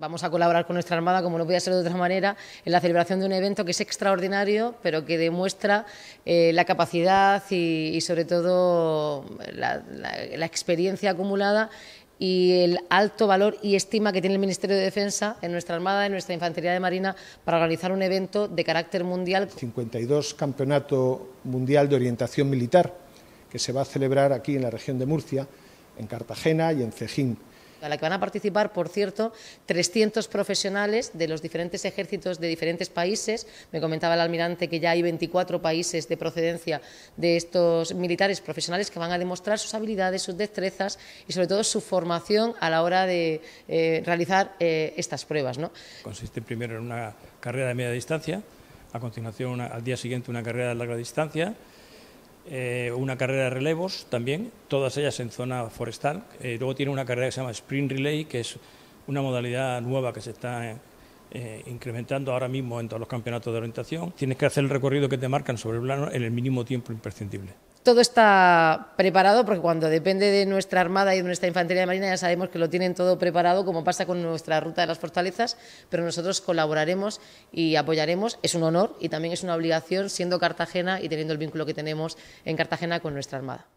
vamos a colaborar con nuestra Armada, como no podía ser de otra manera, en la celebración de un evento que es extraordinario, pero que demuestra eh, la capacidad y, sobre todo la, experiencia acumulada y el alto valor y estima que tiene el Ministerio de Defensa en nuestra Armada, en nuestra Infantería de Marina, para organizar un evento de carácter mundial. 52 Campeonato Mundial de Orientación Militar, que se va a celebrar aquí en la región de Murcia, en Cartagena y en Cejín a la que van a participar, por cierto, 300 profesionales de los diferentes ejércitos de diferentes países. Me comentaba el almirante que ya hay 24 países de procedencia de estos militares profesionales que van a demostrar sus habilidades, sus destrezas y, sobre todo, su formación a la hora de eh, realizar eh, estas pruebas. ¿no? Consiste primero en una carrera de media distancia, a continuación, al día siguiente, una carrera de larga distancia eh, una carrera de relevos también, todas ellas en zona forestal. Eh, luego tiene una carrera que se llama Sprint Relay, que es una modalidad nueva que se está eh, incrementando ahora mismo en todos los campeonatos de orientación. Tienes que hacer el recorrido que te marcan sobre el plano en el mínimo tiempo imprescindible todo está preparado porque cuando depende de nuestra Armada y de nuestra Infantería de Marina ya sabemos que lo tienen todo preparado, como pasa con nuestra ruta de las fortalezas, pero nosotros colaboraremos y apoyaremos. Es un honor y también es una obligación siendo Cartagena y teniendo el vínculo que tenemos en Cartagena con nuestra Armada.